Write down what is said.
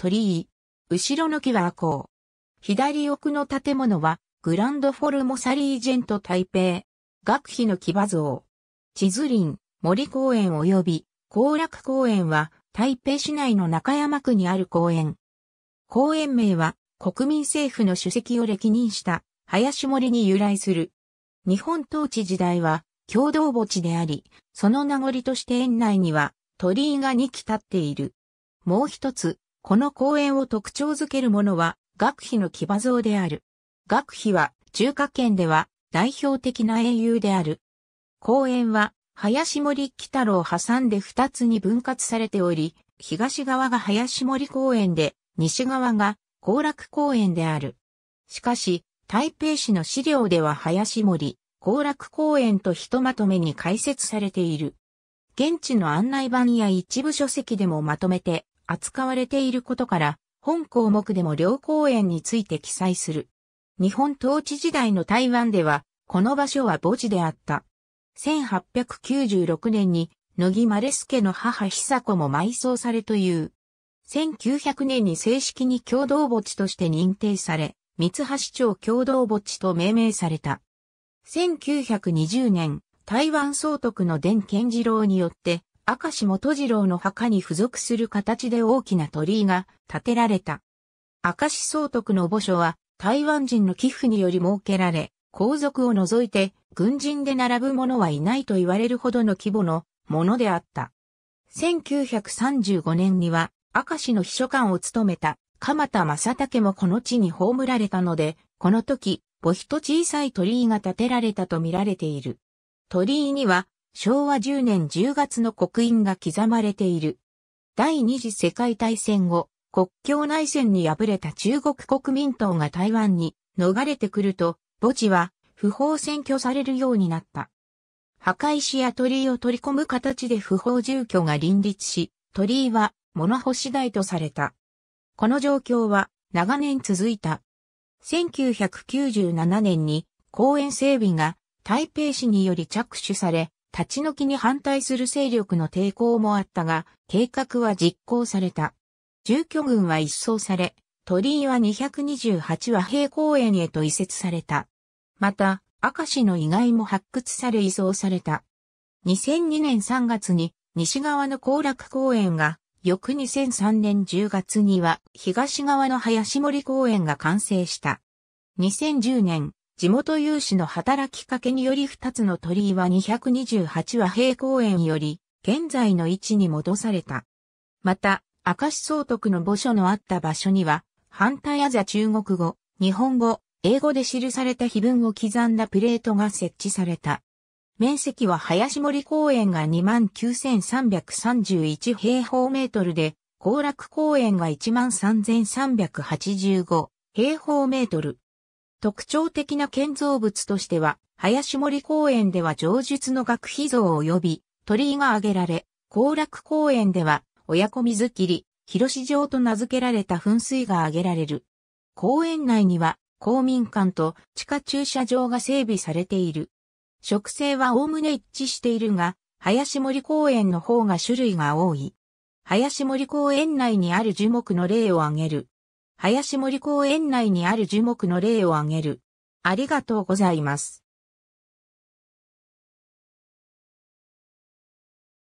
鳥居。後ろの木は赤左奥の建物は、グランドフォルモサリージェント台北。学費の騎馬像。地図林、森公園及び、後楽公園は、台北市内の中山区にある公園。公園名は、国民政府の主席を歴任した、林森に由来する。日本統治時代は、共同墓地であり、その名残として園内には、鳥居が2基立っている。もう一つ、この公園を特徴づけるものは、学費の騎馬像である。学費は、中華圏では、代表的な英雄である。公園は、林森喜太郎を挟んで二つに分割されており、東側が林森公園で、西側が後楽公園である。しかし、台北市の資料では林森、後楽公園とひとまとめに解説されている。現地の案内板や一部書籍でもまとめて扱われていることから、本項目でも両公園について記載する。日本統治時代の台湾では、この場所は墓地であった。1896年に、野木マレス家の母久子も埋葬されという。1900年に正式に共同墓地として認定され、三橋町共同墓地と命名された。1920年、台湾総督の伝健次郎によって、明石元次郎の墓に付属する形で大きな鳥居が建てられた。明石総督の墓所は台湾人の寄付により設けられ、皇族を除いて軍人で並ぶ者はいないと言われるほどの規模のものであった。1935年には明石の秘書官を務めた鎌田正武もこの地に葬られたので、この時、墓ひと小さい鳥居が建てられたと見られている。鳥居には昭和10年10月の刻印が刻まれている。第二次世界大戦後、国境内戦に敗れた中国国民党が台湾に逃れてくると、墓地は不法占拠されるようになった。墓石や鳥居を取り込む形で不法住居が林立し、鳥居は物干し台とされた。この状況は長年続いた。1997年に公園整備が台北市により着手され、立ち退きに反対する勢力の抵抗もあったが、計画は実行された。住居群は一掃され、鳥居は228和平公園へと移設された。また、赤市の遺骸も発掘され移送された。2002年3月に西側の後楽公園が、翌2003年10月には東側の林森公園が完成した。2010年、地元有志の働きかけにより2つの鳥居は228和平公園より現在の位置に戻された。また、明石総督の墓所のあった場所には、反対あざ中国語、日本語、英語で記された碑文を刻んだプレートが設置された。面積は林森公園が29,331平方メートルで、後楽公園が13,385平方メートル。特徴的な建造物としては、林森公園では上述の学費像及び鳥居が挙げられ、後楽公園では親子水切り、広市場と名付けられた噴水が挙げられる。公園内には公民館と地下駐車場が整備されている。植生はおおむね一致しているが、林森公園の方が種類が多い。林森公園内にある樹木の例を挙げる。林森公園内にある樹木の例を挙げる。ありがとうございます。